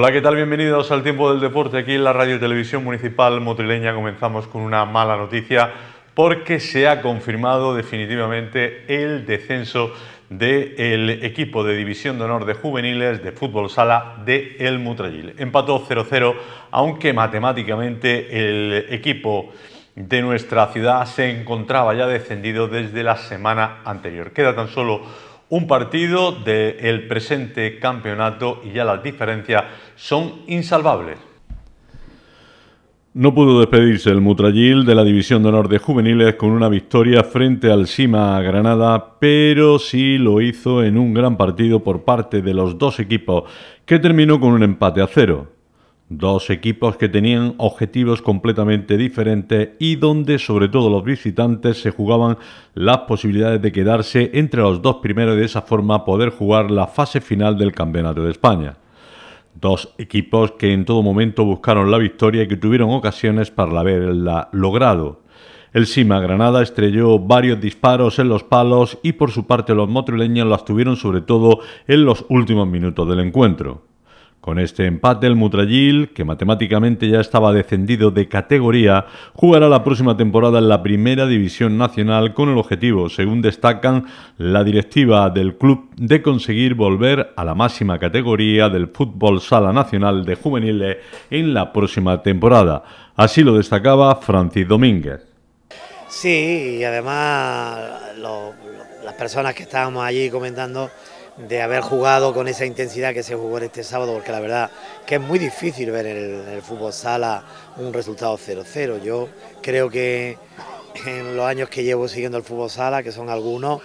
Hola, ¿qué tal? Bienvenidos al Tiempo del Deporte aquí en la Radio y Televisión Municipal Motrileña. Comenzamos con una mala noticia porque se ha confirmado definitivamente el descenso del equipo de División de Honor de Juveniles de Fútbol Sala de El Mutrayil. Empató 0-0, aunque matemáticamente el equipo de nuestra ciudad se encontraba ya descendido desde la semana anterior. Queda tan solo un partido del presente campeonato y ya las diferencias son insalvables. No pudo despedirse el Mutrayil de la División de Honor de Juveniles con una victoria frente al Sima Granada, pero sí lo hizo en un gran partido por parte de los dos equipos, que terminó con un empate a cero. Dos equipos que tenían objetivos completamente diferentes y donde sobre todo los visitantes se jugaban las posibilidades de quedarse entre los dos primeros y de esa forma poder jugar la fase final del Campeonato de España. Dos equipos que en todo momento buscaron la victoria y que tuvieron ocasiones para haberla logrado. El Sima Granada estrelló varios disparos en los palos y por su parte los motrileños las tuvieron sobre todo en los últimos minutos del encuentro. Con este empate, el Mutrayil, que matemáticamente ya estaba descendido de categoría, jugará la próxima temporada en la Primera División Nacional con el objetivo, según destacan la directiva del club, de conseguir volver a la máxima categoría del fútbol sala nacional de juveniles en la próxima temporada. Así lo destacaba Francis Domínguez. Sí, y además las personas que estábamos allí comentando de haber jugado con esa intensidad que se jugó en este sábado, porque la verdad que es muy difícil ver en el, fútbol sala un resultado 0-0. Yo creo que en los años que llevo siguiendo el fútbol sala, que son algunos,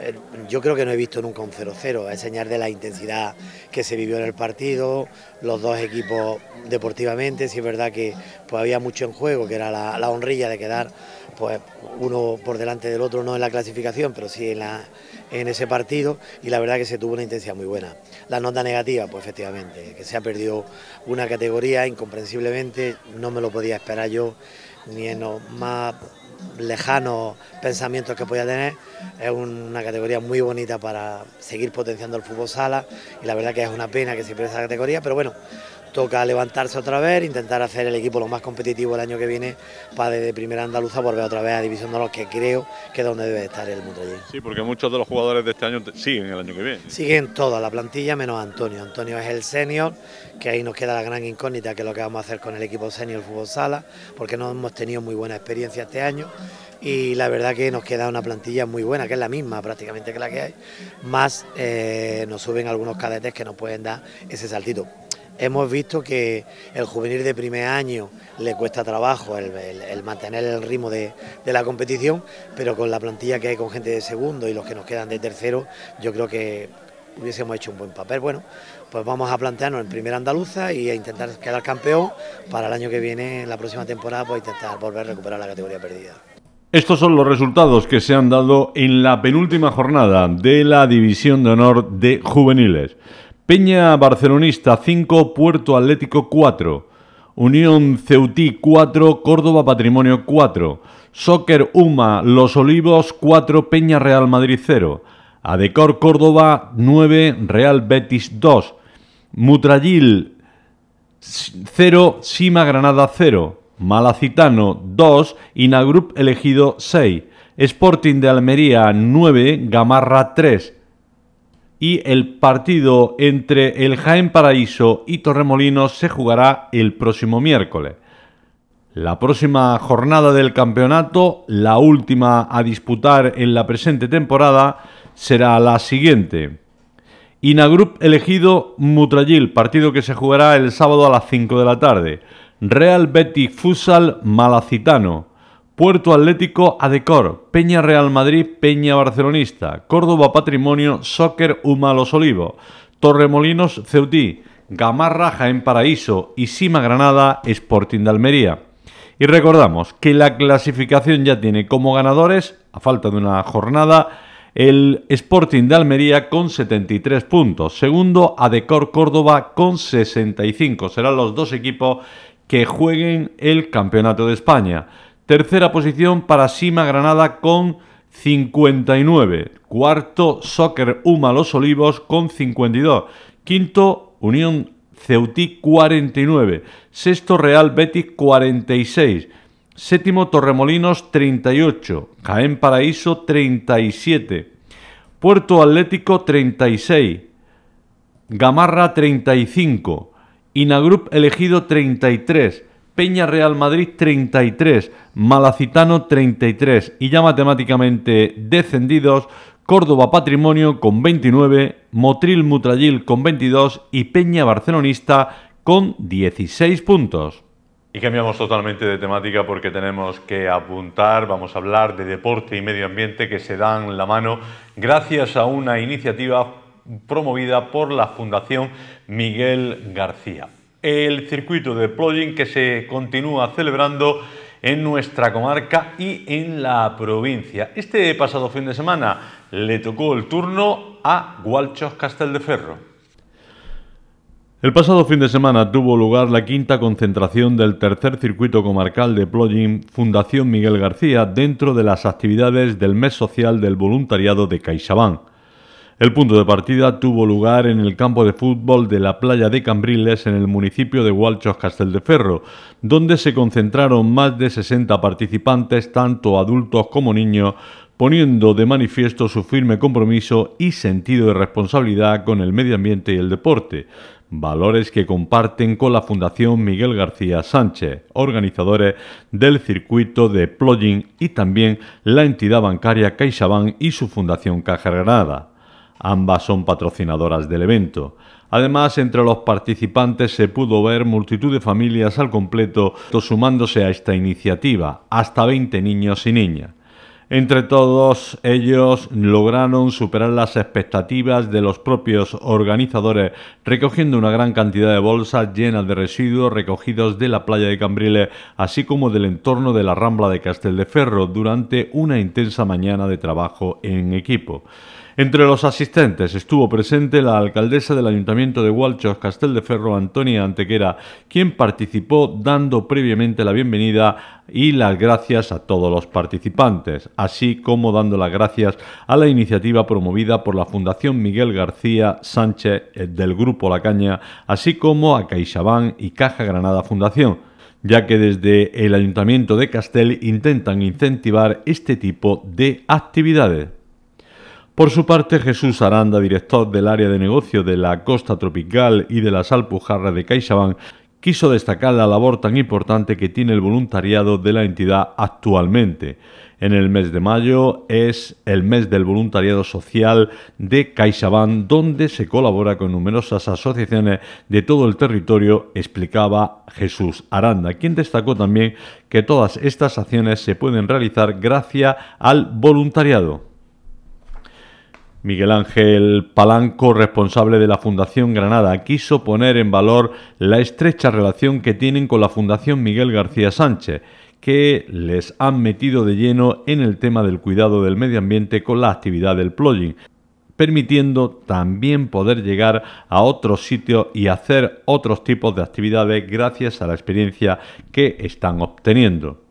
eh, yo creo que no he visto nunca un 0-0. Es señal de la intensidad que se vivió en el partido, los dos equipos deportivamente. si es verdad que pues, había mucho en juego, que era la honrilla de quedar pues uno por delante del otro, no en la clasificación, pero sí en, la, en ese partido, y la verdad que se tuvo una intensidad muy buena. La nota negativa, pues efectivamente, que se ha perdido una categoría incomprensiblemente, no me lo podía esperar yo, ni en los más lejanos pensamientos que podía tener. Es una categoría muy bonita para seguir potenciando el fútbol sala, y la verdad que es una pena que se pierda esa categoría, pero bueno toca levantarse otra vez, intentar hacer el equipo lo más competitivo el año que viene para desde Primera Andaluza volver otra vez a División de los que creo que es donde debe estar el mundo Sí, porque muchos de los jugadores de este año siguen el año que viene. Siguen toda la plantilla menos Antonio. Antonio es el senior, que ahí nos queda la gran incógnita que es lo que vamos a hacer con el equipo senior fútbol sala, porque no hemos tenido muy buena experiencia este año y la verdad que nos queda una plantilla muy buena, que es la misma prácticamente que la que hay, más eh, nos suben algunos cadetes que nos pueden dar ese saltito. Hemos visto que el juvenil de primer año le cuesta trabajo el, mantener el ritmo de, la competición, pero con la plantilla que hay con gente de segundo y los que nos quedan de tercero, yo creo que hubiésemos hecho un buen papel. Bueno, pues vamos a plantearnos en primer andaluza y a intentar quedar campeón para el año que viene, la próxima temporada, pues intentar volver a recuperar la categoría perdida. Estos son los resultados que se han dado en la penúltima jornada de la División de Honor de Juveniles. Peña Barcelonista 5, Puerto Atlético 4, Unión Ceutí 4, Córdoba Patrimonio 4, Soccer UMA Los Olivos 4, Peña Real Madrid 0, Adecor Córdoba 9, Real Betis 2, Mutrayil 0, Sima Granada 0, Malacitano 2, Inagrup elegido 6, Sporting de Almería 9, Gamarra 3, y el partido entre el Jaén Paraíso y Torremolinos se jugará el próximo miércoles. La próxima jornada del campeonato, la última a disputar en la presente temporada, será la siguiente. Inagrup elegido Mutrayil, partido que se jugará el sábado a las 5 de la tarde. Real Betis Futsal Malacitano. Puerto Atlético Adecor, Peña Real Madrid, Peña Barcelonista, Córdoba Patrimonio, Soccer Uma Los Olivos, Torremolinos Ceutí, ...Gamarraja en Paraíso y Sima Granada Sporting de Almería. Y recordamos que la clasificación ya tiene como ganadores, a falta de una jornada, el Sporting de Almería con 73 puntos. Segundo, Adecor Córdoba con 65. Serán los dos equipos que jueguen el Campeonato de España. Tercera posición para Sima Granada con 59. Cuarto, Soccer Uma Los Olivos con 52. Quinto, Unión Ceutí 49. Sexto, Real Betis 46. Séptimo, Torremolinos 38. Jaén Paraíso 37. Puerto Atlético 36. Gamarra 35. Inagrup elegido 33. Peña Real Madrid 33, Malacitano 33 y ya matemáticamente descendidos Córdoba Patrimonio con 29, Motril Mutrayil con 22 y Peña Barcelonista con 16 puntos. Y cambiamos totalmente de temática porque tenemos que apuntar, vamos a hablar de deporte y medio ambiente que se dan la mano gracias a una iniciativa promovida por la Fundación Miguel García el circuito de plugin que se continúa celebrando en nuestra comarca y en la provincia. Este pasado fin de semana le tocó el turno a Gualchos Ferro. El pasado fin de semana tuvo lugar la quinta concentración del tercer circuito comarcal de plugin Fundación Miguel García dentro de las actividades del mes social del voluntariado de CaixaBank. El punto de partida tuvo lugar en el campo de fútbol de la playa de Cambriles en el municipio de Hualchos Ferro, donde se concentraron más de 60 participantes, tanto adultos como niños, poniendo de manifiesto su firme compromiso y sentido de responsabilidad con el medio ambiente y el deporte, valores que comparten con la Fundación Miguel García Sánchez, organizadores del circuito de Plogging y también la entidad bancaria CaixaBank y su Fundación Caja Granada. Ambas son patrocinadoras del evento. Además, entre los participantes se pudo ver multitud de familias al completo sumándose a esta iniciativa, hasta 20 niños y niñas. Entre todos ellos lograron superar las expectativas de los propios organizadores, recogiendo una gran cantidad de bolsas llenas de residuos recogidos de la playa de Cambriles, así como del entorno de la Rambla de Casteldeferro, durante una intensa mañana de trabajo en equipo. Entre los asistentes estuvo presente la alcaldesa del Ayuntamiento de de Ferro, Antonia Antequera, quien participó dando previamente la bienvenida y las gracias a todos los participantes, así como dando las gracias a la iniciativa promovida por la Fundación Miguel García Sánchez eh, del Grupo La Caña, así como a CaixaBank y Caja Granada Fundación ya que desde el Ayuntamiento de Castel intentan incentivar este tipo de actividades. Por su parte, Jesús Aranda, director del área de negocio de la Costa Tropical y de las Alpujarras de CaixaBank, quiso destacar la labor tan importante que tiene el voluntariado de la entidad actualmente. En el mes de mayo es el mes del voluntariado social de CaixaBank, donde se colabora con numerosas asociaciones de todo el territorio, explicaba Jesús Aranda, quien destacó también que todas estas acciones se pueden realizar gracias al voluntariado. Miguel Ángel Palanco, responsable de la Fundación Granada, quiso poner en valor la estrecha relación que tienen con la Fundación Miguel García Sánchez, que les han metido de lleno en el tema del cuidado del medio ambiente con la actividad del plugin, permitiendo también poder llegar a otros sitios y hacer otros tipos de actividades gracias a la experiencia que están obteniendo.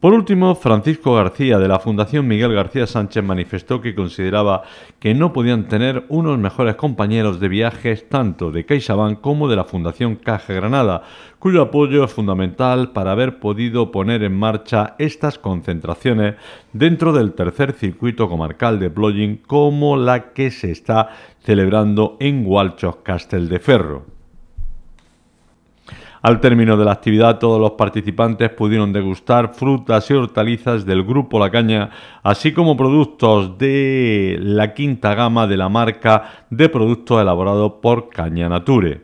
Por último, Francisco García de la Fundación Miguel García Sánchez manifestó que consideraba que no podían tener unos mejores compañeros de viajes tanto de CaixaBank como de la Fundación Caja Granada, cuyo apoyo es fundamental para haber podido poner en marcha estas concentraciones dentro del tercer circuito comarcal de blogging, como la que se está celebrando en Castel de Ferro. Al término de la actividad, todos los participantes pudieron degustar frutas y hortalizas del grupo La Caña, así como productos de la quinta gama de la marca de productos elaborados por Caña Nature.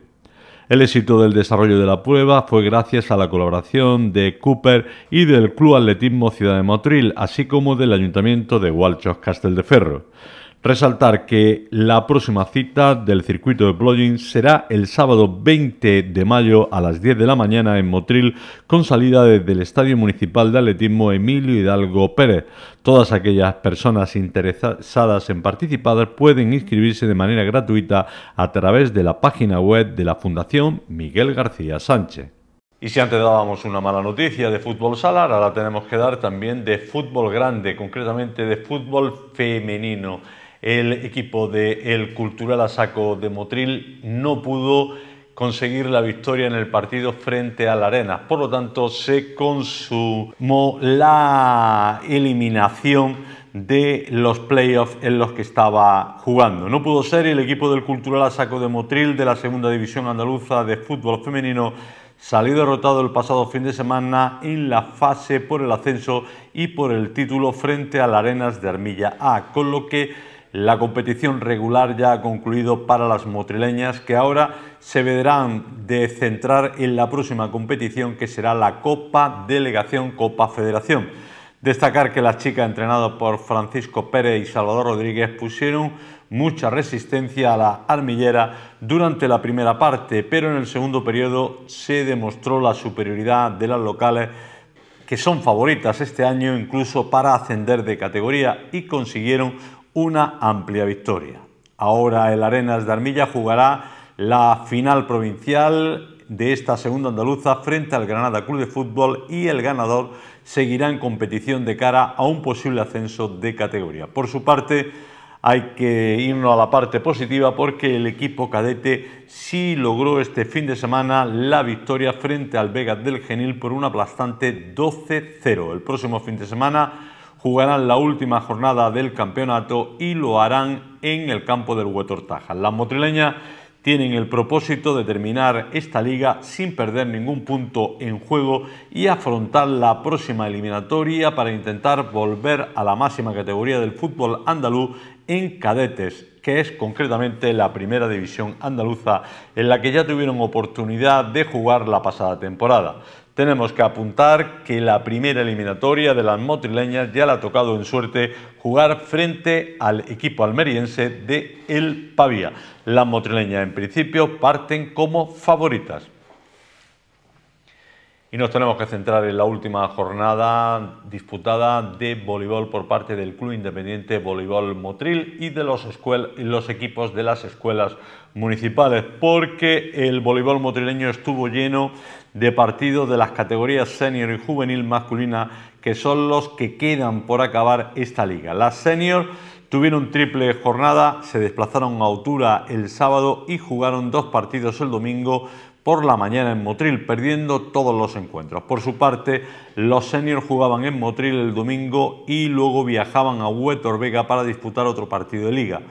El éxito del desarrollo de la prueba fue gracias a la colaboración de Cooper y del Club Atletismo Ciudad de Motril, así como del Ayuntamiento de de Ferro. Resaltar que la próxima cita del circuito de plugins será el sábado 20 de mayo a las 10 de la mañana en Motril, con salida desde el Estadio Municipal de Atletismo Emilio Hidalgo Pérez. Todas aquellas personas interesadas en participar pueden inscribirse de manera gratuita a través de la página web de la Fundación Miguel García Sánchez. Y si antes dábamos una mala noticia de fútbol salar, ahora tenemos que dar también de fútbol grande, concretamente de fútbol femenino el equipo del Cultural Asaco de Motril no pudo conseguir la victoria en el partido frente a la Arenas. Por lo tanto, se consumó la eliminación de los playoffs en los que estaba jugando. No pudo ser y el equipo del Cultural Asaco de Motril de la Segunda División Andaluza de Fútbol Femenino salió derrotado el pasado fin de semana en la fase por el ascenso y por el título frente a la Arenas de Armilla A, con lo que la competición regular ya ha concluido para las motrileñas que ahora se verán de centrar en la próxima competición que será la Copa Delegación Copa Federación. Destacar que las chicas entrenadas por Francisco Pérez y Salvador Rodríguez pusieron mucha resistencia a la armillera durante la primera parte, pero en el segundo periodo se demostró la superioridad de las locales que son favoritas este año incluso para ascender de categoría y consiguieron una amplia victoria. Ahora el Arenas de Armilla jugará la final provincial de esta segunda andaluza frente al Granada Club de Fútbol y el ganador seguirá en competición de cara a un posible ascenso de categoría. Por su parte, hay que irnos a la parte positiva porque el equipo cadete sí logró este fin de semana la victoria frente al Vegas del Genil por un aplastante 12-0. El próximo fin de semana jugarán la última jornada del campeonato y lo harán en el campo del Huetortaja. Las motrileñas tienen el propósito de terminar esta liga sin perder ningún punto en juego y afrontar la próxima eliminatoria para intentar volver a la máxima categoría del fútbol andaluz en cadetes, que es concretamente la primera división andaluza en la que ya tuvieron oportunidad de jugar la pasada temporada tenemos que apuntar que la primera eliminatoria de las motrileñas ya la ha tocado en suerte jugar frente al equipo almeriense de El Pavía. Las motrileñas en principio parten como favoritas. Y nos tenemos que centrar en la última jornada disputada de voleibol por parte del Club Independiente Voleibol Motril y de los, los equipos de las escuelas municipales, porque el voleibol motrileño estuvo lleno de partidos de las categorías senior y juvenil masculina, que son los que quedan por acabar esta liga. Las senior Tuvieron triple jornada, se desplazaron a altura el sábado y jugaron dos partidos el domingo por la mañana en Motril, perdiendo todos los encuentros. Por su parte, los seniors jugaban en Motril el domingo y luego viajaban a Huetor Vega para disputar otro partido de liga.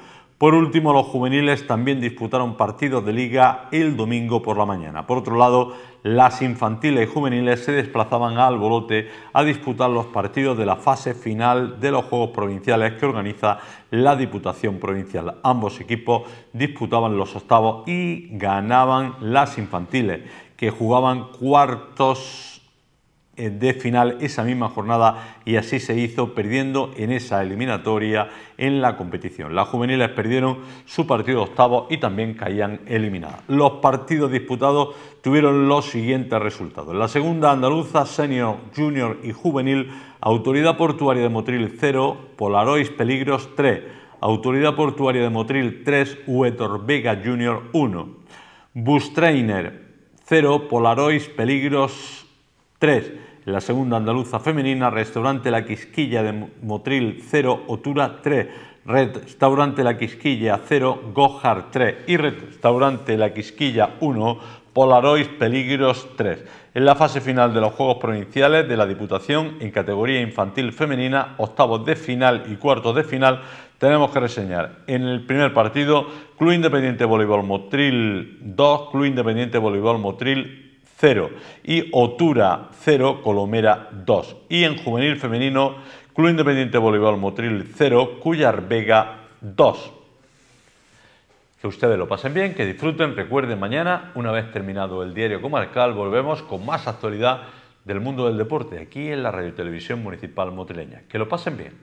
Por último, los juveniles también disputaron partidos de liga el domingo por la mañana. Por otro lado, las infantiles y juveniles se desplazaban al Bolote a disputar los partidos de la fase final de los Juegos Provinciales que organiza la Diputación Provincial. Ambos equipos disputaban los octavos y ganaban las infantiles, que jugaban cuartos eh, de final esa misma jornada y así se hizo perdiendo en esa eliminatoria en la competición. Las juveniles perdieron su partido octavo y también caían eliminadas. Los partidos disputados tuvieron los siguientes resultados. la segunda andaluza, senior, junior y juvenil, Autoridad Portuaria de Motril 0, Polarois Peligros 3, Autoridad Portuaria de Motril 3, Huetor Vega Junior 1, Bus Trainer 0, Polarois Peligros 3. En la segunda andaluza femenina, restaurante La Quisquilla de Motril 0, Otura 3. Restaurante La Quisquilla 0, Gojar 3 y Restaurante La Quisquilla 1, Polarois Peligros 3. En la fase final de los Juegos Provinciales de la Diputación en categoría infantil femenina, octavos de final y cuartos de final, tenemos que reseñar en el primer partido Club Independiente Voleibol Motril 2, Club Independiente Voleibol Motril y Otura 0, Colomera 2. Y en juvenil femenino, Club Independiente Bolívar Motril 0, Cuyar Vega 2. Que ustedes lo pasen bien, que disfruten, recuerden mañana, una vez terminado el diario comarcal, volvemos con más actualidad del mundo del deporte aquí en la Radio Televisión Municipal Motrileña. Que lo pasen bien.